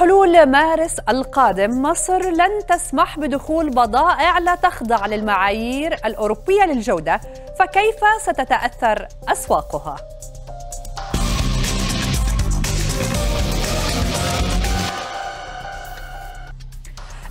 بحلول مارس القادم مصر لن تسمح بدخول بضائع لا تخضع للمعايير الأوروبية للجودة فكيف ستتأثر أسواقها؟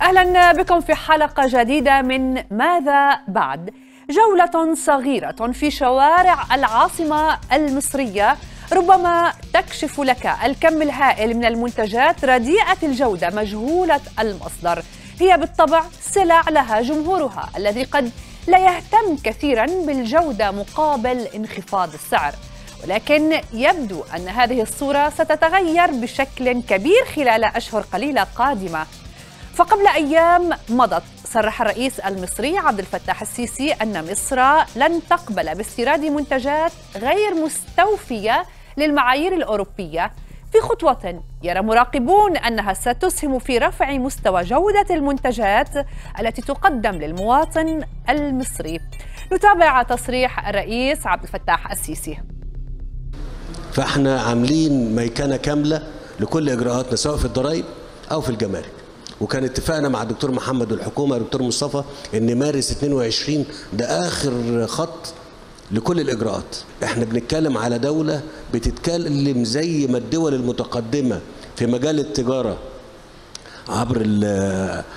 اهلا بكم في حلقه جديده من ماذا بعد جوله صغيره في شوارع العاصمه المصريه ربما تكشف لك الكم الهائل من المنتجات رديئة الجودة مجهولة المصدر هي بالطبع سلع لها جمهورها الذي قد لا يهتم كثيرا بالجودة مقابل انخفاض السعر ولكن يبدو أن هذه الصورة ستتغير بشكل كبير خلال أشهر قليلة قادمة فقبل أيام مضت صرح الرئيس المصري عبد الفتاح السيسي أن مصر لن تقبل باستيراد منتجات غير مستوفية للمعايير الأوروبية في خطوة يرى مراقبون أنها ستسهم في رفع مستوى جودة المنتجات التي تقدم للمواطن المصري. نتابع تصريح الرئيس عبد الفتاح السيسي. فاحنا عاملين ميكنه كامله لكل اجراءاتنا سواء في الضرائب او في الجمارك. وكان اتفاقنا مع الدكتور محمد والحكومه الدكتور مصطفى ان مارس 22 ده اخر خط لكل الإجراءات احنا بنتكلم على دولة بتتكلم زي ما الدول المتقدمة في مجال التجارة عبر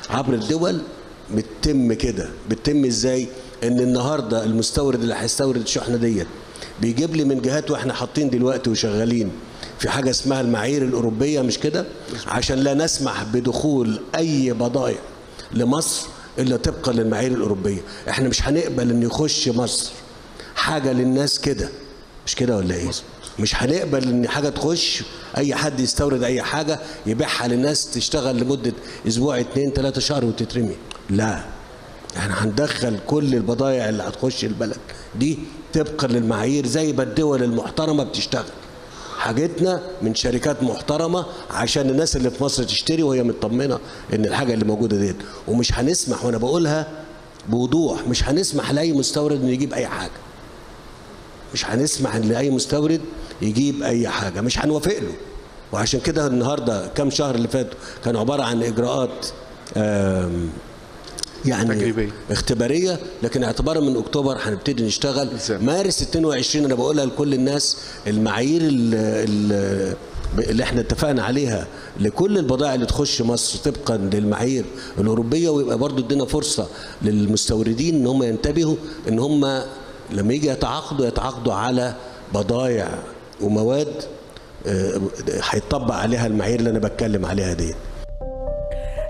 عبر الدول بتتم كده بتتم ازاي ان النهارده المستورد اللي هيستورد الشحنه ديت بيجيب لي من جهات واحنا حاطين دلوقتي وشغالين في حاجه اسمها المعايير الاوروبيه مش كده عشان لا نسمح بدخول اي بضائع لمصر الا طبقا للمعايير الاوروبيه احنا مش هنقبل ان يخش مصر حاجه للناس كده مش كده ولا ايه مش هنقبل ان حاجه تخش اي حد يستورد اي حاجه يبيعها للناس تشتغل لمده اسبوع اتنين ثلاثة شهر وتترمي لا احنا هندخل كل البضائع اللي هتخش البلد دي طبقا للمعايير زي ما الدول المحترمه بتشتغل حاجتنا من شركات محترمه عشان الناس اللي في مصر تشتري وهي مطمنه ان الحاجه اللي موجوده ديت ومش هنسمح وانا بقولها بوضوح مش هنسمح لاي مستورد انه يجيب اي حاجه مش هنسمح ان اي مستورد يجيب اي حاجه مش هنوافق له وعشان كده النهارده كام شهر اللي فاتوا كانوا عباره عن اجراءات يعني تجريبية. اختباريه لكن اعتبارا من اكتوبر هنبتدي نشتغل مارس 22 انا بقولها لكل الناس المعايير اللي, اللي احنا اتفقنا عليها لكل البضائع اللي تخش مصر طبقا للمعايير الاوروبيه ويبقى برضو ادينا فرصه للمستوردين ان هم ينتبهوا ان هم لما يجي يتعاقدوا يتعاقدوا على بضايع ومواد آه، هيطبق عليها المعايير اللي انا بتكلم عليها دي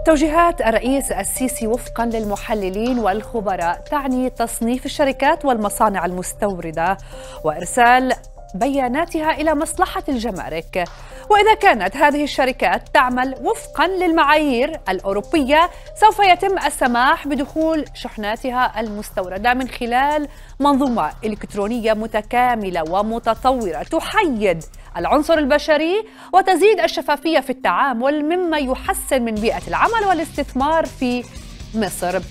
توجيهات الرئيس السيسي وفقا للمحللين والخبراء تعني تصنيف الشركات والمصانع المستورده وارسال بياناتها إلى مصلحة الجمارك وإذا كانت هذه الشركات تعمل وفقا للمعايير الأوروبية سوف يتم السماح بدخول شحناتها المستوردة من خلال منظومة إلكترونية متكاملة ومتطورة تحيد العنصر البشري وتزيد الشفافية في التعامل مما يحسن من بيئة العمل والاستثمار في مصر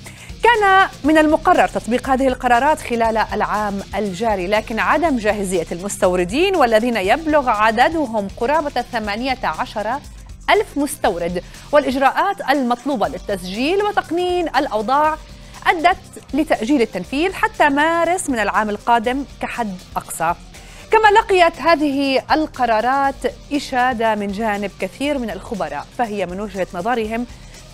كان من المقرر تطبيق هذه القرارات خلال العام الجاري لكن عدم جاهزية المستوردين والذين يبلغ عددهم قرابة 18 ألف مستورد والإجراءات المطلوبة للتسجيل وتقنين الأوضاع أدت لتأجيل التنفيذ حتى مارس من العام القادم كحد أقصى كما لقيت هذه القرارات إشادة من جانب كثير من الخبراء فهي من وجهة نظرهم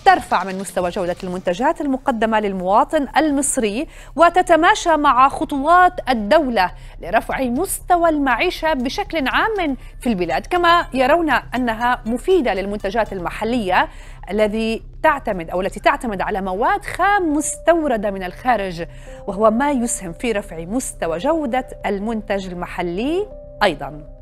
ترفع من مستوى جودة المنتجات المقدمة للمواطن المصري وتتماشى مع خطوات الدولة لرفع مستوى المعيشة بشكل عام في البلاد كما يرون أنها مفيدة للمنتجات المحلية الذي تعتمد او التي تعتمد على مواد خام مستورده من الخارج وهو ما يسهم في رفع مستوى جوده المنتج المحلي ايضا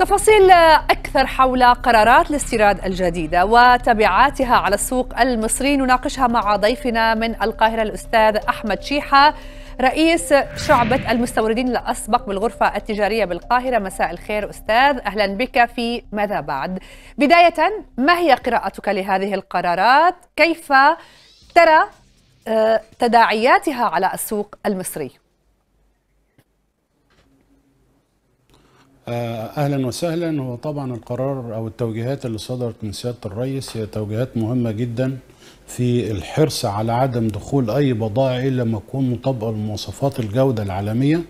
تفاصيل أكثر حول قرارات الاستيراد الجديدة وتبعاتها على السوق المصري نناقشها مع ضيفنا من القاهرة الأستاذ أحمد شيحة رئيس شعبة المستوردين الأسبق بالغرفة التجارية بالقاهرة مساء الخير أستاذ أهلا بك في ماذا بعد بداية ما هي قراءتك لهذه القرارات كيف ترى آه، تداعياتها على السوق المصري آه، اهلا وسهلا هو طبعا القرار او التوجيهات اللي صدرت من سياده الرئيس هي توجيهات مهمه جدا في الحرص على عدم دخول اي بضائع الا لما تكون مطابقه لمواصفات الجوده العالميه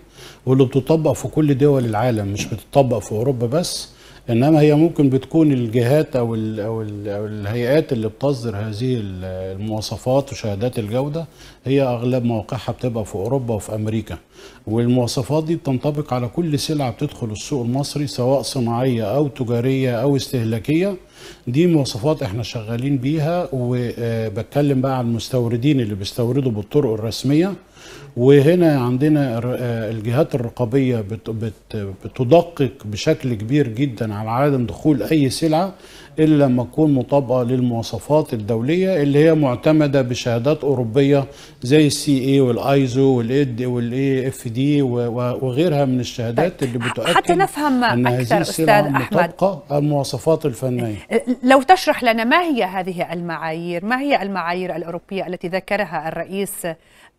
واللي بتطبق في كل دول العالم مش بتطبق في اوروبا بس انما هي ممكن بتكون الجهات او الـ او, الـ أو الهيئات اللي بتصدر هذه المواصفات وشهادات الجوده هي اغلب مواقعها بتبقى في اوروبا وفي امريكا والمواصفات دي بتنطبق على كل سلعة بتدخل السوق المصري سواء صناعية أو تجارية أو استهلاكية دي مواصفات احنا شغالين بيها وبتكلم بقى عن المستوردين اللي بيستوردوا بالطرق الرسمية وهنا عندنا الجهات الرقابية بتدقق بشكل كبير جدا على عدم دخول أي سلعة إلا لما تكون مطابقة للمواصفات الدولية اللي هي معتمدة بشهادات أوروبية زي السي اي والايزو والاد والاي اف دي وغيرها من الشهادات طيب، اللي بتؤكد حتى نفهم أن أكثر هذه أستاذ أحمد المواصفات الفنية إيه، لو تشرح لنا ما هي هذه المعايير ما هي المعايير الأوروبية التي ذكرها الرئيس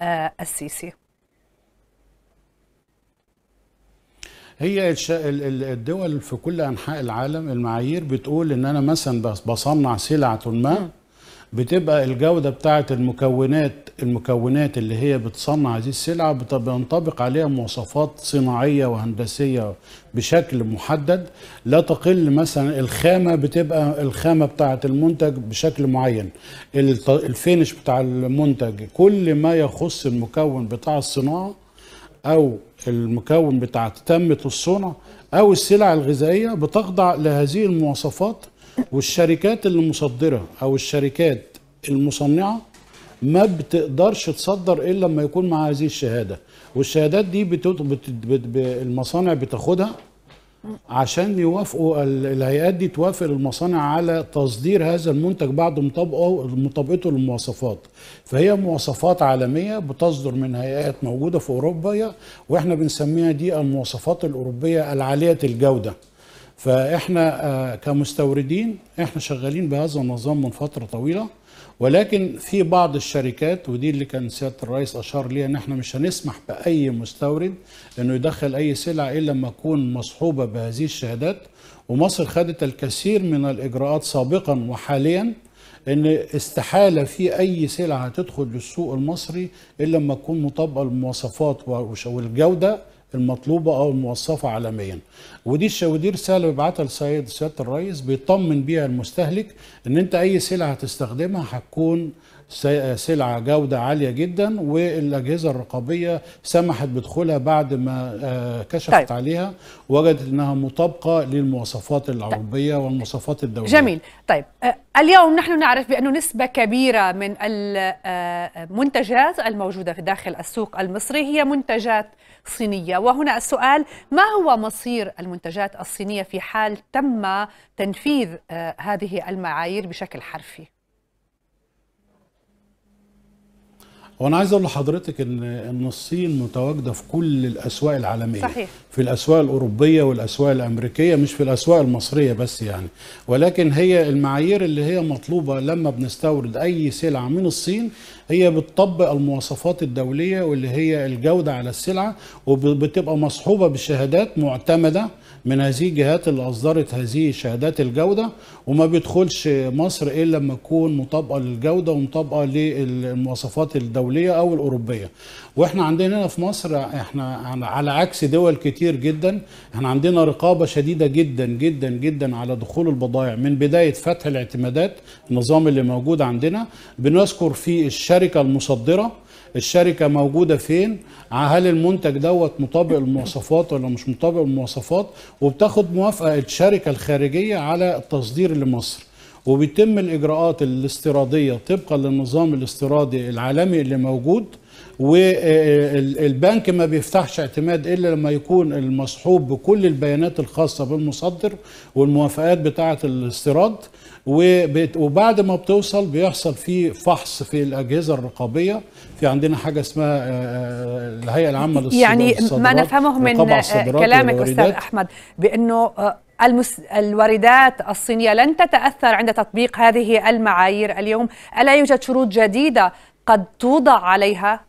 آه، السيسي هي الدول في كل انحاء العالم المعايير بتقول ان انا مثلا بصنع سلعه ما بتبقى الجوده بتاعه المكونات المكونات اللي هي بتصنع هذه السلعه بينطبق عليها مواصفات صناعيه وهندسيه بشكل محدد لا تقل مثلا الخامه بتبقى الخامه بتاعه المنتج بشكل معين الفينش بتاع المنتج كل ما يخص المكون بتاع الصناعه او المكون بتاع تتمة الصنع أو السلع الغذائية بتخضع لهذه المواصفات والشركات المصدره أو الشركات المصنعة ما بتقدرش تصدر إلا لما يكون مع هذه الشهادة والشهادات دي بتط... بت... بت... بت... المصانع بتاخدها عشان يوافقوا الهيئات دي توافق المصانع على تصدير هذا المنتج بعد مطابقه مطابقته للمواصفات فهي مواصفات عالميه بتصدر من هيئات موجوده في اوروبا واحنا بنسميها دي المواصفات الاوروبيه العاليه الجوده فاحنا آه، كمستوردين احنا شغالين بهذا النظام من فتره طويله ولكن في بعض الشركات ودي اللي كان سياده الرئيس اشار ليها ان احنا مش هنسمح باي مستورد انه يدخل اي سلعه الا لما تكون مصحوبه بهذه الشهادات ومصر خدت الكثير من الاجراءات سابقا وحاليا ان استحاله في اي سلعه هتدخل للسوق المصري الا لما تكون مطابقه للمواصفات والجوده المطلوبه او الموصفه عالميا ودي ودي رساله بيبعتها لسياده الرئيس بيطمن بيها المستهلك ان انت اي سلعه هتستخدمها هتكون سلع جودة عالية جدا والأجهزة الرقابية سمحت بدخولها بعد ما آه، كشفت طيب. عليها وجدت أنها مطابقة للمواصفات العربية طيب. والمواصفات الدولية جميل طيب آه، اليوم نحن نعرف بأنه نسبة كبيرة من آه، المنتجات الموجودة في داخل السوق المصري هي منتجات صينية وهنا السؤال ما هو مصير المنتجات الصينية في حال تم تنفيذ هذه المعايير بشكل حرفي؟ وانا عايز اقول لحضرتك ان ان الصين متواجده في كل الاسواق العالميه صحيح. في الأسواق الأوروبية والأسواق الأمريكية مش في الأسواق المصرية بس يعني ولكن هي المعايير اللي هي مطلوبة لما بنستورد أي سلعة من الصين هي بتطبق المواصفات الدولية واللي هي الجودة على السلعة وبتبقى مصحوبة بشهادات معتمدة من هذه الجهات اللي أصدرت هذه شهادات الجودة وما بيدخلش مصر إلا لما تكون مطابقة للجودة ومطابقة للمواصفات الدولية أو الأوروبية وإحنا عندنا هنا في مصر إحنا على عكس دول كتير كتير جدا احنا عندنا رقابة شديدة جدا جدا جدا على دخول البضائع من بداية فتح الاعتمادات النظام اللي موجود عندنا بنذكر في الشركة المصدرة الشركة موجودة فين هل المنتج دوت مطابق المواصفات ولا مش مطابق المواصفات وبتاخد موافقة الشركة الخارجية على التصدير لمصر وبيتم الإجراءات الاستيرادية طبقا للنظام الاستيرادي العالمي اللي موجود والبنك ما بيفتحش اعتماد الا لما يكون المصحوب بكل البيانات الخاصه بالمصدر والموافقات بتاعه الاستيراد وبعد ما بتوصل بيحصل في فحص في الاجهزه الرقابيه في عندنا حاجه اسمها آه، آه، الهيئه العامه للصادرات يعني ما نفهمه من كلامك استاذ احمد بانه آه، المس... الواردات الصينيه لن تتاثر عند تطبيق هذه المعايير اليوم الا يوجد شروط جديده قد توضع عليها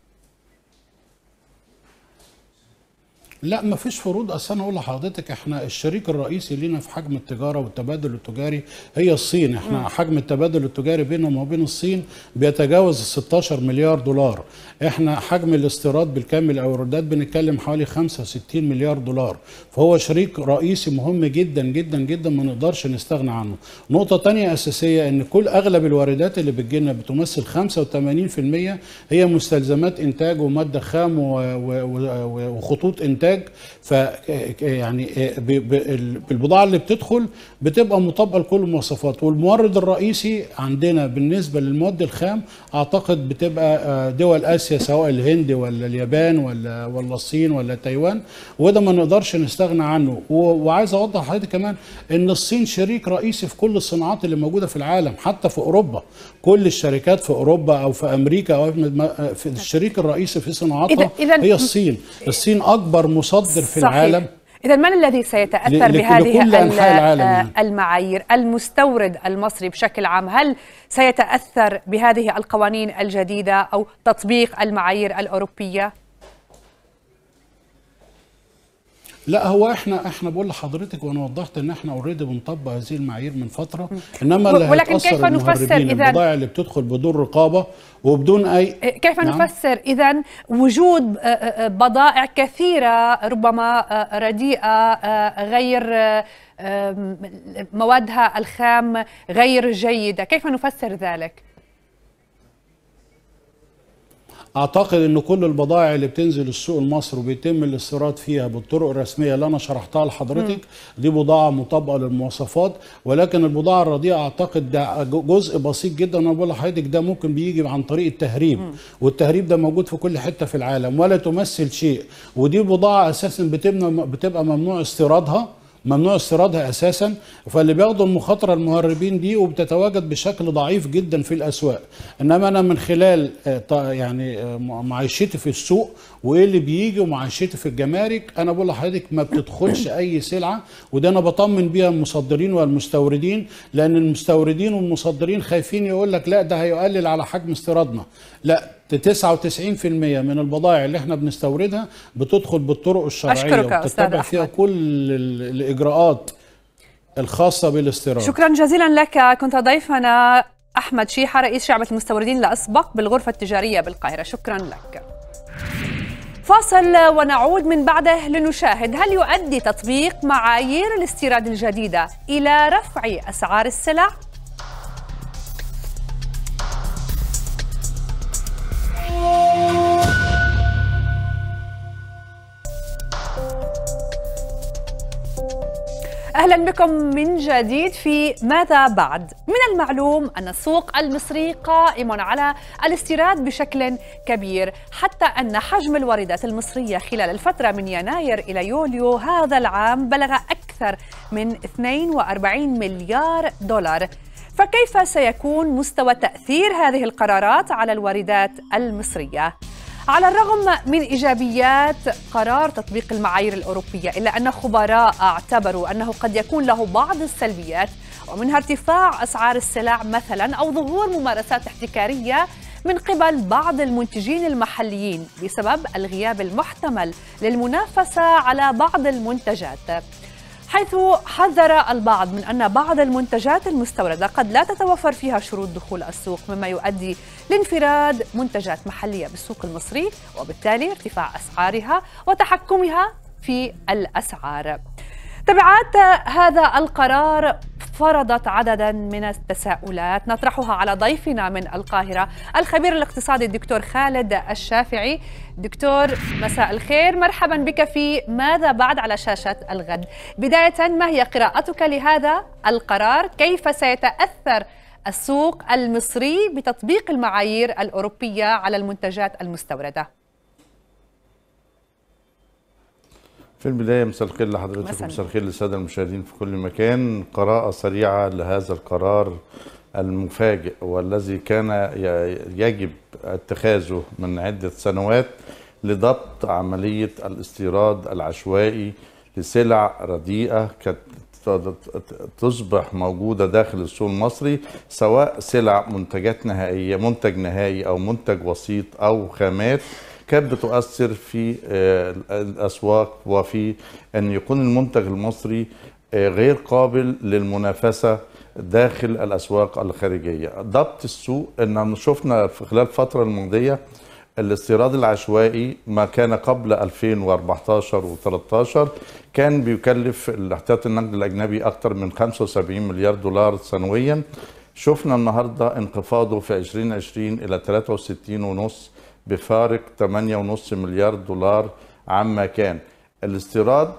لا ما فيش فروض اصل انا اقول لحضرتك احنا الشريك الرئيسي لينا في حجم التجاره والتبادل التجاري هي الصين احنا م. حجم التبادل التجاري بيننا وما بين الصين بيتجاوز ال 16 مليار دولار احنا حجم الاستيراد بالكامل او الردات بنتكلم حوالي 65 مليار دولار فهو شريك رئيسي مهم جدا جدا جدا ما نقدرش نستغنى عنه نقطه ثانيه اساسيه ان كل اغلب الواردات اللي لنا بتمثل 85% هي مستلزمات انتاج وماده خام وخطوط انتاج الانتاج ف يعني بالبضاعه اللي بتدخل بتبقى مطابقه لكل المواصفات والمورد الرئيسي عندنا بالنسبه للمواد الخام اعتقد بتبقى آه، دول اسيا سواء الهند ولا اليابان ولا ولا الصين ولا تايوان وده ما نقدرش نستغنى عنه وعايز اوضح لحضرتك كمان ان الصين شريك رئيسي في كل الصناعات اللي موجوده في العالم حتى في اوروبا كل الشركات في اوروبا او في امريكا او آه، في الشريك الرئيسي في صناعاتها هي الصين الصين اكبر المصدر في صحيح. العالم إذا من الذي سيتأثر بهذه آه، المعايير المستورد المصري بشكل عام هل سيتأثر بهذه القوانين الجديدة أو تطبيق المعايير الأوروبية؟ لا هو احنا احنا بقول لحضرتك وانا وضحت ان احنا اوريدي بنطبق هذه المعايير من فتره انما اللي ولكن كيف نفسر اذا البضائع اللي بتدخل بدون رقابه وبدون اي إيه، كيف نعم؟ نفسر اذا وجود آه، آه، آه، بضائع كثيره ربما رديئه غير موادها الخام غير جيده كيف نفسر ذلك اعتقد ان كل البضائع اللي بتنزل السوق المصري وبيتم الاستيراد فيها بالطرق الرسميه اللي انا شرحتها لحضرتك دي بضاعه مطابقه للمواصفات ولكن البضاعه الرديئه اعتقد ده جزء بسيط جدا انا بقول لحضرتك ده ممكن بيجي عن طريق التهريب والتهريب ده موجود في كل حته في العالم ولا تمثل شيء ودي بضاعه اساسا بتبقى ممنوع استيرادها ممنوع استيرادها اساسا فاللي بياخدوا المخاطره المهربين دي وبتتواجد بشكل ضعيف جدا في الاسواق انما انا من خلال آه، يعني آه، معيشتي في السوق وايه اللي بيجي ومعيشتي في الجمارك انا بقول لحضرتك ما بتدخلش اي سلعه وده انا بطمن بيها المصدرين والمستوردين لان المستوردين والمصدرين خايفين يقول لك لا ده هيقلل على حجم استيرادنا لا 99% من البضائع اللي احنا بنستوردها بتدخل بالطرق الشرعيه أشكرك فيها فيها كل الاجراءات الخاصه بالاستيراد شكرا جزيلا لك كنت ضيفنا احمد شيحه رئيس شعبه المستوردين لاسبق بالغرفه التجاريه بالقاهره شكرا لك فاصل ونعود من بعده لنشاهد هل يؤدي تطبيق معايير الاستيراد الجديده الى رفع اسعار السلع أهلا بكم من جديد في ماذا بعد؟ من المعلوم أن السوق المصري قائم على الاستيراد بشكل كبير حتى أن حجم الواردات المصرية خلال الفترة من يناير إلى يوليو هذا العام بلغ أكثر من 42 مليار دولار فكيف سيكون مستوى تأثير هذه القرارات على الواردات المصرية؟ على الرغم من إيجابيات قرار تطبيق المعايير الأوروبية إلا أن خبراء اعتبروا أنه قد يكون له بعض السلبيات ومنها ارتفاع أسعار السلع مثلا أو ظهور ممارسات احتكارية من قبل بعض المنتجين المحليين بسبب الغياب المحتمل للمنافسة على بعض المنتجات حيث حذر البعض من أن بعض المنتجات المستوردة قد لا تتوفر فيها شروط دخول السوق مما يؤدي لانفراد منتجات محلية بالسوق المصري وبالتالي ارتفاع أسعارها وتحكمها في الأسعار تبعات هذا القرار فرضت عددا من التساؤلات نطرحها على ضيفنا من القاهرة الخبير الاقتصادي الدكتور خالد الشافعي دكتور مساء الخير مرحبا بك في ماذا بعد على شاشة الغد بداية ما هي قراءتك لهذا القرار كيف سيتأثر السوق المصري بتطبيق المعايير الأوروبية على المنتجات المستوردة في البداية مساء الخير لحضرتك ومساء الخير للسادة المشاهدين في كل مكان قراءة سريعة لهذا القرار المفاجئ والذي كان يجب اتخاذه من عدة سنوات لضبط عملية الاستيراد العشوائي لسلع رديئة كانت تصبح موجودة داخل السوق المصري سواء سلع منتجات نهائية منتج نهائي أو منتج وسيط أو خامات كانت بتؤثر في آه، الأسواق وفي أن يكون المنتج المصري آه، غير قابل للمنافسة داخل الأسواق الخارجية ضبط السوق أن شفنا في خلال الفترة الماضية الاستيراد العشوائي ما كان قبل 2014 و13 كان بيكلف الاحتياطي النقد الاجنبي اكثر من 75 مليار دولار سنويا شفنا النهارده انخفاضه في 2020 الى 63 ونص بفارق 8.5 مليار دولار عما كان الاستيراد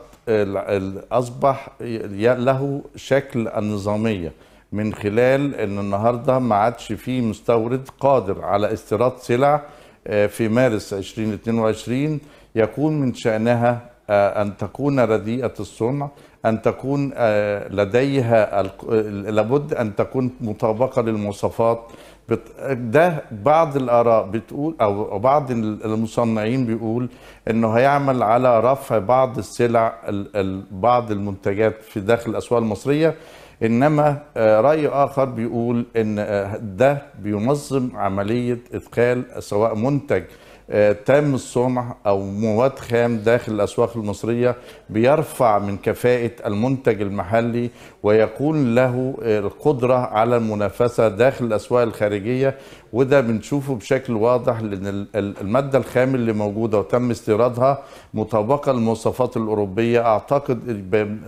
اصبح له شكل النظاميه من خلال ان النهارده ما عادش في مستورد قادر على استيراد سلع آه، في مارس 2022 يكون من شانها آه، ان تكون رديئه الصنع ان تكون آه، لديها لابد ان تكون مطابقه للمواصفات بت... ده بعض الاراء بتقول او بعض المصنعين بيقول انه هيعمل على رفع بعض السلع ال... ال... بعض المنتجات في داخل الاسواق المصريه انما آه، راي اخر بيقول ان آه، ده بينظم عمليه ادخال سواء منتج آه، تام الصنع او مواد خام داخل الاسواق المصريه بيرفع من كفاءه المنتج المحلي ويكون له آه، القدره على المنافسه داخل الاسواق الخارجيه وده بنشوفه بشكل واضح لان الماده الخام اللي موجوده وتم استيرادها مطابقه للمواصفات الاوروبيه اعتقد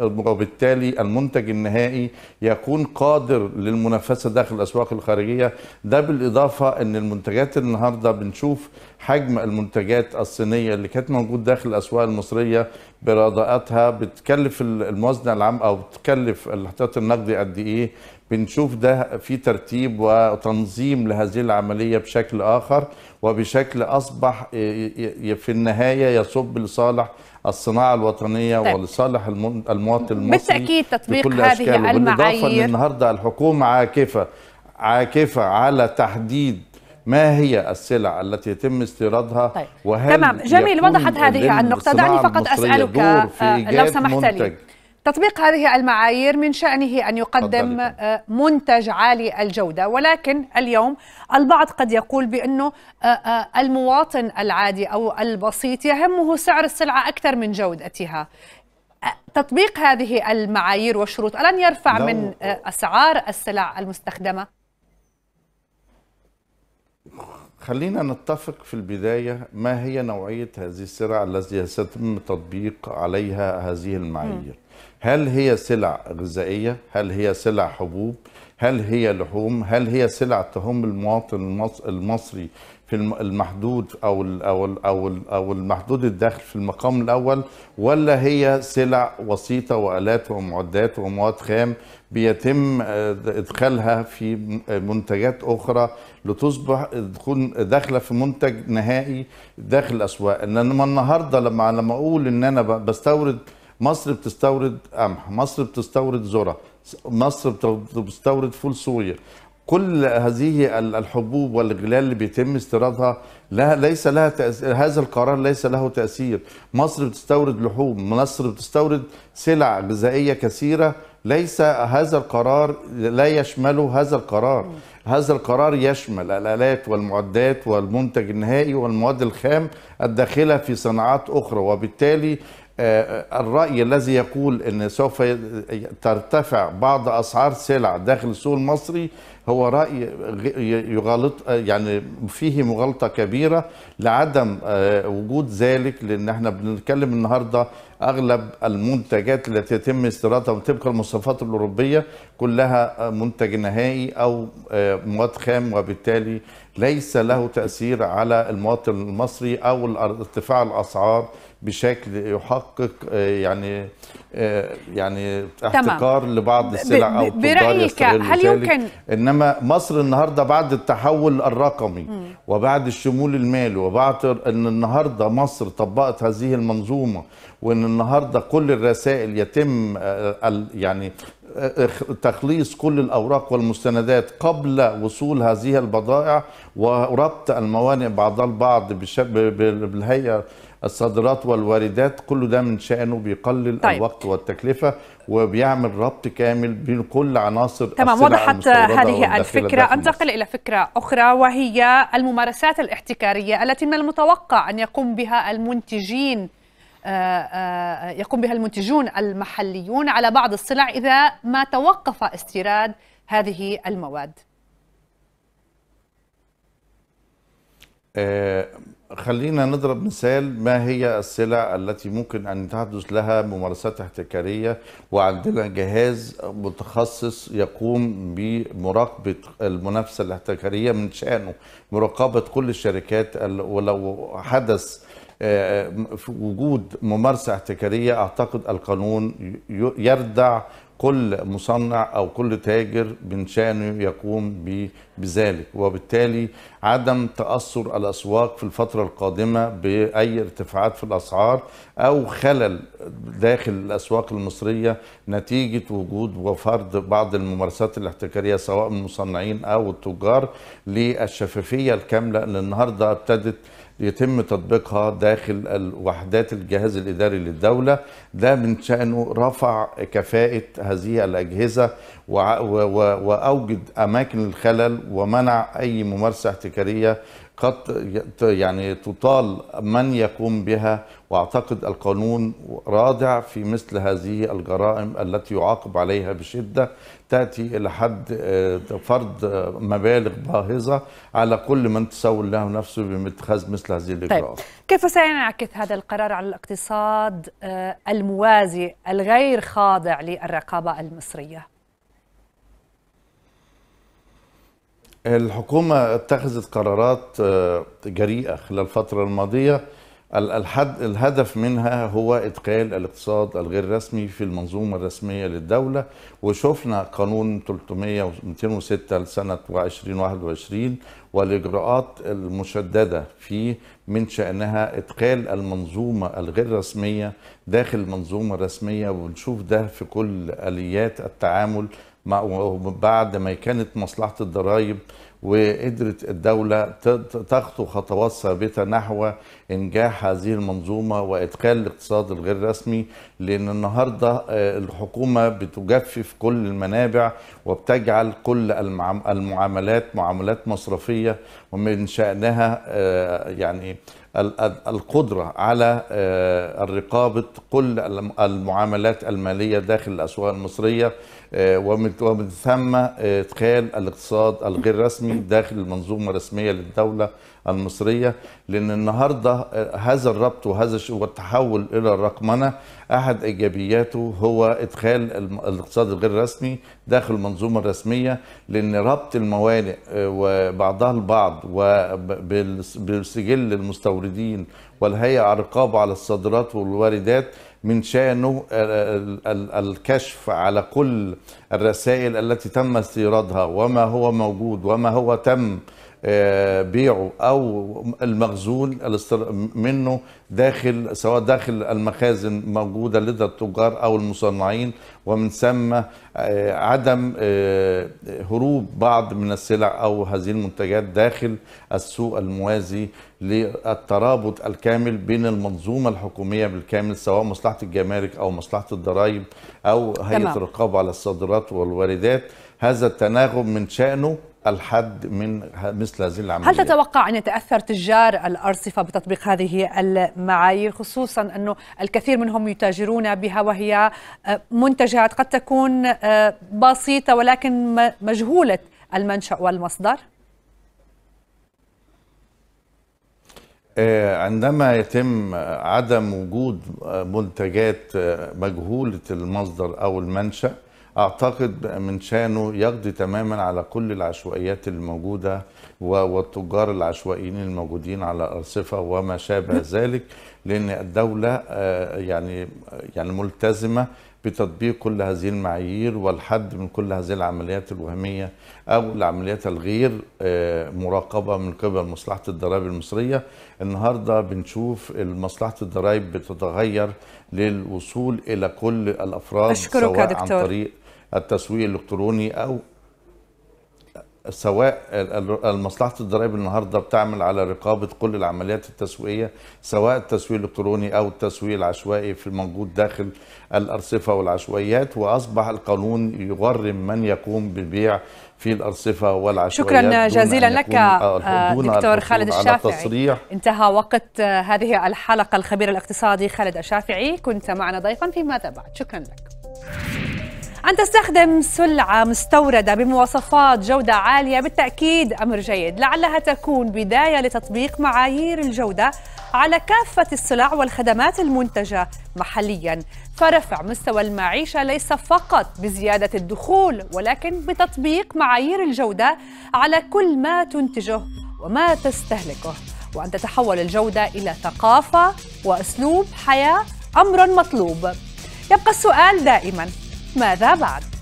وبالتالي المنتج النهائي يكون قادر للمنافسه داخل الاسواق الخارجيه ده بالاضافه ان المنتجات النهارده بنشوف حجم المنتجات الصينيه اللي كانت موجود داخل الاسواق المصريه برضاءاتها بتكلف الموازنه العامه او بتكلف الاحتياط النقدي قد ايه بنشوف ده في ترتيب وتنظيم لهذه العملية بشكل آخر وبشكل أصبح في النهاية يصب لصالح الصناعة الوطنية طيب. ولصالح المواطن المصري بالتأكيد تطبيق بكل هذه المعايير النهاردة الحكومة عاكفة عاكفة على تحديد ما هي السلع التي يتم استيرادها طيب. وهل تمام جميل وضحت هذه النقطة دعني فقط أسألك آه، لو سمحت لي تطبيق هذه المعايير من شأنه أن يقدم آه، منتج عالي الجودة ولكن اليوم البعض قد يقول بأنه آه، آه، المواطن العادي أو البسيط يهمه سعر السلعة أكثر من جودتها تطبيق هذه المعايير والشروط ألن يرفع من أسعار السلع المستخدمة؟ خلينا نتفق في البداية ما هي نوعية هذه السلع التي سيتم تطبيق عليها هذه المعايير هل هي سلع غذائية؟ هل هي سلع حبوب؟ هل هي لحوم؟ هل هي سلع تهم المواطن المصري في المحدود او او او او المحدود الدخل في المقام الاول ولا هي سلع وسيطه والات ومعدات ومواد خام بيتم ادخالها في منتجات اخرى لتصبح تكون داخله في منتج نهائي داخل الاسواق انما النهارده لما لما اقول ان انا بستورد مصر بتستورد قمح مصر بتستورد ذره مصر بتستورد فول صويا كل هذه الحبوب والغلال اللي بيتم استيرادها لها ليس لها تأثير هذا القرار ليس له تأثير مصر بتستورد لحوم مصر بتستورد سلع غذائية كثيرة ليس هذا القرار لا يشمله هذا القرار هذا القرار يشمل الآلات والمعدات والمنتج النهائي والمواد الخام الداخلة في صناعات أخرى وبالتالي آه، الرأي الذي يقول أن سوف ترتفع بعض أسعار سلع داخل السوق المصري هو رأي يغلط آه، يعني فيه مغالطة كبيرة لعدم آه، وجود ذلك لأن احنا بنتكلم النهاردة أغلب المنتجات التي يتم استيرادها وطبق المواصفات الأوروبية كلها منتج نهائي أو مواد خام وبالتالي ليس له تأثير على المواطن المصري أو ارتفاع الأسعار بشكل يحقق آه، يعني آه، يعني احتكار تمام. لبعض السلع او برايك هل يمكن انما مصر النهارده بعد التحول الرقمي م. وبعد الشمول المالي وبعد ان النهارده مصر طبقت هذه المنظومه وان النهارده كل الرسائل يتم آه، يعني تخليص كل الأوراق والمستندات قبل وصول هذه البضائع وربط الموانئ بعضها البعض بالهيئة الصادرات والواردات كل ده من شأنه بيقلل طيب. الوقت والتكلفة وبيعمل ربط كامل بين كل عناصر تمام وضحت هذه الفكرة أنتقل إلى فكرة أخرى وهي الممارسات الاحتكارية التي من المتوقع أن يقوم بها المنتجين آه، آه، يقوم بها المنتجون المحليون على بعض السلع إذا ما توقف استيراد هذه المواد آه، خلينا نضرب مثال ما هي السلع التي ممكن أن تحدث لها ممارسات احتكارية وعندنا جهاز متخصص يقوم بمراقبة المنافسة الاحتكارية من شأنه مراقبة كل الشركات ولو حدث آه، آه، وجود ممارسة احتكارية أعتقد القانون يردع كل مصنع او كل تاجر من شانه يقوم بذلك وبالتالي عدم تاثر الاسواق في الفتره القادمه باي ارتفاعات في الاسعار او خلل داخل الاسواق المصريه نتيجه وجود وفرض بعض الممارسات الاحتكاريه سواء من المصنعين او التجار للشفافيه الكامله اللي النهارده ابتدت يتم تطبيقها داخل وحدات الجهاز الإداري للدولة ده من شأنه رفع كفاءة هذه الأجهزة وأوجد أماكن الخلل ومنع أي ممارسة احتكارية قد يعني تطال من يقوم بها واعتقد القانون رادع في مثل هذه الجرائم التي يعاقب عليها بشده تاتي الى حد آه، فرض آه، مبالغ باهظه على كل من تسول له نفسه باتخاذ مثل هذه طيب، الاجراءات. طيب. كيف سينعكس هذا القرار على الاقتصاد آه، الموازي الغير خاضع للرقابه المصريه؟ الحكومة اتخذت قرارات آه، جريئة خلال الفترة الماضية الحد الهدف منها هو إدخال الاقتصاد الغير رسمي في المنظومة الرسمية للدولة وشفنا قانون 306 لسنة 2021 والإجراءات المشددة فيه من شأنها إدخال المنظومة الغير رسمية داخل المنظومة الرسمية وبنشوف ده في كل آليات التعامل بعد ما كانت مصلحه الضرائب وقدرت الدولة تخطو خطوات ثابتة نحو إنجاح هذه المنظومة وإدخال الاقتصاد الغير رسمي لأن النهاردة آه، الحكومة بتجفف كل المنابع وبتجعل كل المعاملات معاملات مصرفية ومن شأنها آه، يعني القدرة على آه، رقابة كل المعاملات المالية داخل الأسواق المصرية آه، ومن ثم آه، ادخال الاقتصاد الغير رسمي داخل المنظومه الرسميه للدوله المصريه لان النهارده آه، هذا الربط وهذا والتحول الى الرقمنه احد ايجابياته هو ادخال الاقتصاد الغير رسمي داخل المنظومه الرسميه لان ربط الموانئ وبعضها البعض وبالسجل المستوردين والهيئه على الرقابه على الصادرات والواردات من شانه الكشف على كل الرسائل التي تم استيرادها وما هو موجود وما هو تم آه، بيعه او المخزون منه داخل سواء داخل المخازن موجوده لدى التجار او المصنعين ومن ثم آه، عدم آه، هروب بعض من السلع او هذه المنتجات داخل السوق الموازي للترابط الكامل بين المنظومه الحكوميه بالكامل سواء مصلحه الجمارك او مصلحه الضرائب او هيئه الرقابه على الصادرات والواردات هذا التناغم من شأنه الحد من مثل هذه العمليات هل تتوقع أن يتأثر تجار الأرصفة بتطبيق هذه المعايير خصوصا أنه الكثير منهم يتاجرون بها وهي آه، منتجات قد تكون آه، بسيطة ولكن مجهولة المنشأ والمصدر؟ آه، عندما يتم عدم وجود منتجات مجهولة المصدر أو المنشأ اعتقد من شانه يقضي تماما على كل العشوائيات الموجوده والتجار العشوائيين الموجودين على الارصفه وما شابه ذلك لان الدوله آه، يعني يعني ملتزمه بتطبيق كل هذه المعايير والحد من كل هذه العمليات الوهميه او العمليات الغير آه، مراقبه من قبل مصلحه الضرائب المصريه النهارده بنشوف مصلحه الضرائب بتتغير للوصول الى كل الافراد سواء دكتور. عن طريق التسويق الالكتروني او سواء مصلحه الضرائب النهارده بتعمل على رقابه كل العمليات التسويقيه سواء التسويق الالكتروني او التسويق العشوائي في الموجود داخل الارصفه والعشوائيات واصبح القانون يغرم من يقوم ببيع في الارصفه والعشوائيات شكرا جزيلا لك آه، آه، دكتور خالد الشافعي انتهى وقت آه، هذه الحلقه الخبير الاقتصادي خالد الشافعي كنت معنا ضيفا فيما بعد شكرا لك أن تستخدم سلعة مستوردة بمواصفات جودة عالية بالتأكيد أمر جيد لعلها تكون بداية لتطبيق معايير الجودة على كافة السلع والخدمات المنتجة محليا فرفع مستوى المعيشة ليس فقط بزيادة الدخول ولكن بتطبيق معايير الجودة على كل ما تنتجه وما تستهلكه وأن تتحول الجودة إلى ثقافة وأسلوب حياة أمر مطلوب يبقى السؤال دائما ماذا بعد؟